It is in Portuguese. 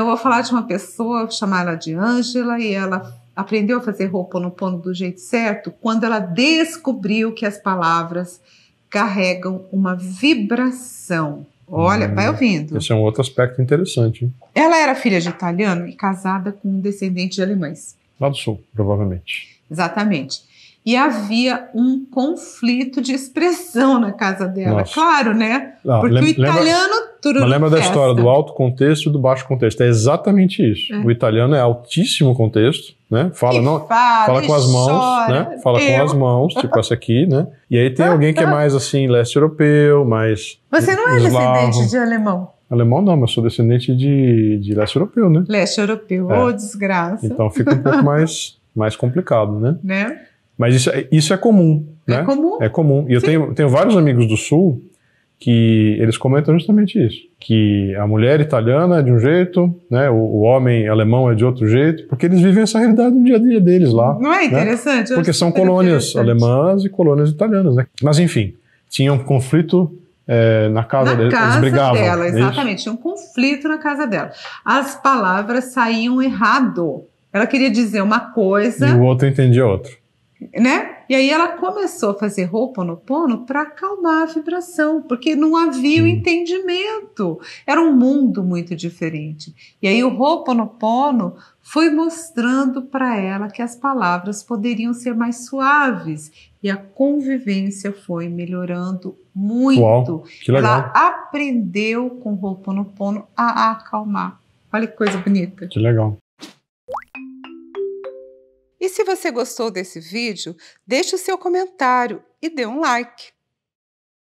Então, eu vou falar de uma pessoa, chamar ela de Ângela, e ela aprendeu a fazer roupa no pano do jeito certo quando ela descobriu que as palavras carregam uma vibração. Olha, hum, vai ouvindo. Esse é um outro aspecto interessante. Hein? Ela era filha de italiano e casada com um descendente de alemães. Lá do sul, provavelmente. Exatamente. E havia um conflito de expressão na casa dela, Nossa. claro, né? Não, Porque o italiano Tururu. Mas lembra da história do alto contexto e do baixo contexto. É exatamente isso. É. O italiano é altíssimo contexto, né? Fala, não, fala, fala com as mãos, chora, né? Fala eu. com as mãos, tipo essa aqui, né? E aí tem tá, alguém que é tá. mais assim, leste europeu, mais. Você não é eslavo. descendente de alemão? Alemão não, mas sou descendente de, de leste europeu, né? Leste europeu, é. oh, desgraça. Então fica um pouco mais, mais complicado, né? né? Mas isso, é, isso é comum, é né? É comum. É comum. E eu tenho, tenho vários amigos do Sul que eles comentam justamente isso, que a mulher italiana é de um jeito, né, o, o, homem alemão é de outro jeito, porque eles vivem essa realidade do dia a dia deles lá. Não é né? interessante? Né? Porque são colônias alemãs e colônias italianas, né? Mas enfim, tinha um conflito é, na casa, na deles, casa eles brigavam. dela, é exatamente, isso? tinha um conflito na casa dela. As palavras saíam errado. Ela queria dizer uma coisa e o outro entendia outro. Né? E aí ela começou a fazer roupa no pono para acalmar a vibração, porque não havia o entendimento. Era um mundo muito diferente. E aí o roupa no pono foi mostrando para ela que as palavras poderiam ser mais suaves e a convivência foi melhorando muito. Uau, ela aprendeu com o Pono a acalmar. Olha que coisa bonita. Que legal. E se você gostou desse vídeo, deixe o seu comentário e dê um like.